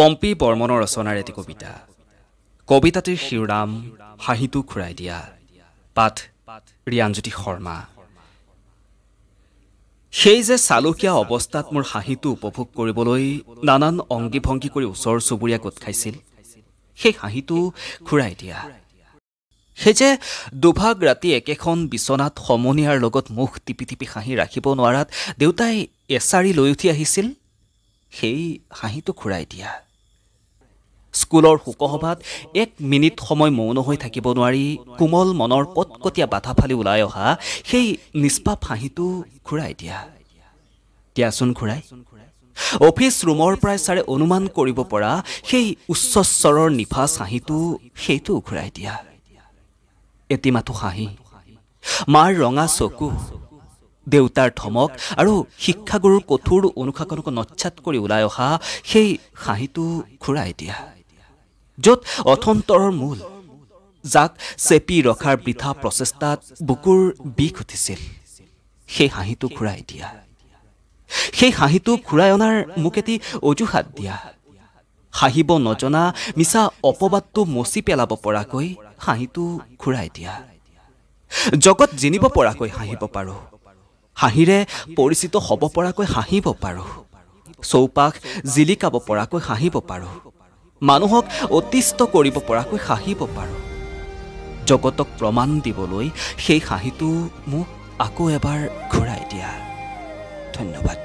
পম্পী বৰ্মনৰ ৰচনাৰ এটি কবিতা কবিতাটিৰ শিৰোনাম হাঁহিটো ঘূৰাই দিয়া পাঠ ৰিয়ানজ্যোতি শৰ্মা সেই যে চালুকীয়া অৱস্থাত মোৰ হাঁহিটো উপভোগ কৰিবলৈ নানান অংগী ভংগী কৰি ওচৰ চুবুৰীয়া গোট খাইছিল সেই হাঁহিটো ঘূৰাই দিয়া সেই যে দুভাগ ৰাতি একেখন বিচনাত সমনীয়াৰ লগত মুখ টিপি টিপি হাঁহি ৰাখিব নোৱাৰাত দেউতাই এছাৰি লৈ উঠি আহিছিল সেই হাঁহিটো ঘূৰাই দিয়া স্কুলৰ শোকসভাত এক মিনিট সময় মৌন হৈ থাকিব নোৱাৰি কোমল মনৰ কটকটীয়া বাধা ফালি ওলাই অহা সেই নিষ্পাপ হাঁহিটো ঘূৰাই দিয়া দিয়াচোন ঘূৰাই অফিচ ৰুমৰ পৰাই ছাৰে অনুমান কৰিব পৰা সেই উচ্চ স্বৰৰ নিফা চাহিটো সেইটো ঘূৰাই দিয়া এটি মাথো হাঁহি মাৰ ৰঙা চকু দেউতাৰ ধমক আৰু শিক্ষাগুৰুৰ কঠোৰ অনুশাসনক নচ্ছাত কৰি ওলাই অহা সেই হাঁহিটো ঘূৰাই দিয়া য'ত অথন্তৰৰ মূল যাক চেপি ৰখাৰ বৃথা প্ৰচেষ্টাত বুকুৰ বিষ উঠিছিল সেই হাঁহিটো ঘূৰাই দিয়া সেই হাঁহিটো ঘূৰাই অনাৰ মোক এটি অজুহাত দিয়া হাঁহিব নজনা মিছা অপবাদটো মচি পেলাব পৰাকৈ হাঁহিটো ঘূৰাই দিয়া জগত জিনিব পৰাকৈ হাঁহিব পাৰোঁ হাঁহিৰে পৰিচিত হ'ব পৰাকৈ হাঁহিব পাৰোঁ চৌপাশ জিলিকাব পৰাকৈ হাঁহিব পাৰোঁ মানুহক অতিষ্ঠ কৰিব পৰাকৈ হাঁহিব পাৰোঁ জগতক প্ৰমাণ দিবলৈ সেই হাঁহিটো মোক আকৌ এবাৰ ঘূৰাই দিয়া ধন্যবাদ